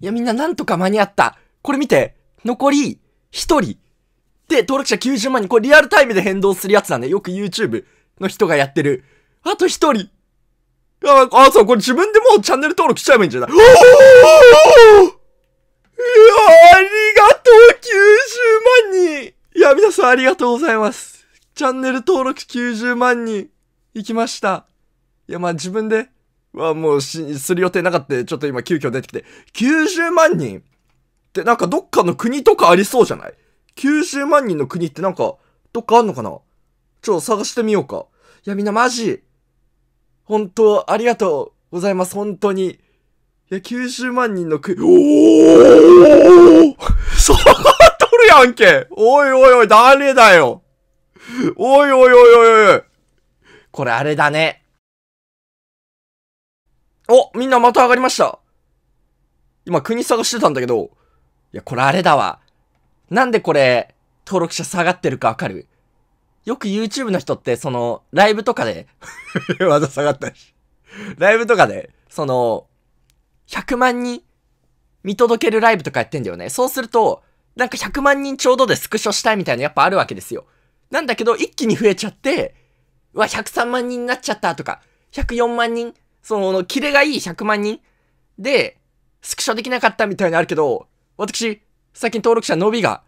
いや、みんななんとか間に合った。これ見て、残り、一人。で、登録者90万人。これリアルタイムで変動するやつだね。よく YouTube の人がやってる。あと一人。あ、あ、そう、これ自分でもうチャンネル登録しちゃえばいいんじゃないおおいや、ありがとう !90 万人いや、皆さんありがとうございます。チャンネル登録90万人、行きました。いや、まあ自分ではもうし、する予定なかった。ちょっと今急遽出てきて。90万人ってなんかどっかの国とかありそうじゃない ?90 万人の国ってなんか、どっかあんのかなちょ、探してみようか。いや、みんなマジ。本当、ありがとうございます。本当に。いや、90万人の国、おー そうとるやんけおいおいおい、誰だよおいおいおいおいおいこれあれだね。おみんなまた上がりました今国探してたんだけど、いや、これあれだわ。なんでこれ、登録者下がってるかわかるよく YouTube の人って、その、ライブとかで わざ下がったし。ライブとかで、その、100万人見届けるライブとかやってんだよね。そうすると、なんか100万人ちょうどでスクショしたいみたいなやっぱあるわけですよ。なんだけど、一気に増えちゃって、うわ、103万人になっちゃったとか、104万人その、キレがいい100万人で、スクショできなかったみたいなのあるけど、私、最近登録者伸びが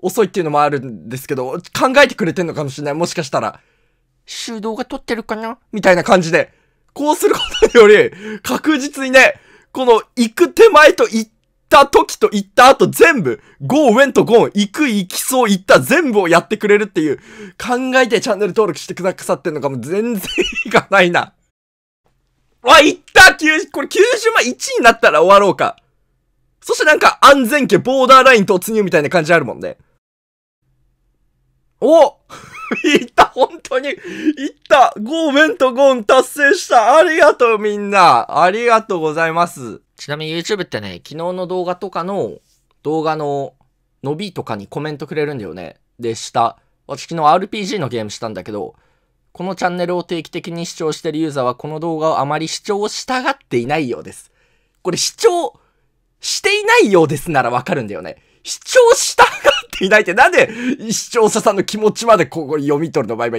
遅いっていうのもあるんですけど、考えてくれてんのかもしれない。もしかしたら。修道が撮ってるかなみたいな感じで。こうすることより、確実にね、この、行く手前と行った時と行った後全部、ゴーウェンとゴーン、行く、行きそう、行った全部をやってくれるっていう、考えてチャンネル登録してくださってんのかも全然意味がないな。わ、いった90、これ90万1になったら終わろうか。そしてなんか安全家ボーダーライン突入みたいな感じあるもんね。お いった本当にいったゴーメンとゴーン達成したありがとうみんなありがとうございますちなみに YouTube ってね、昨日の動画とかの動画の伸びとかにコメントくれるんだよね。で、した。私昨日 RPG のゲームしたんだけど、このチャンネルを定期的に視聴しているユーザーはこの動画をあまり視聴したがっていないようです。これ視聴していないようですならわかるんだよね。視聴したがっていないってなんで視聴者さんの気持ちまでここ読み取るのバイバイ。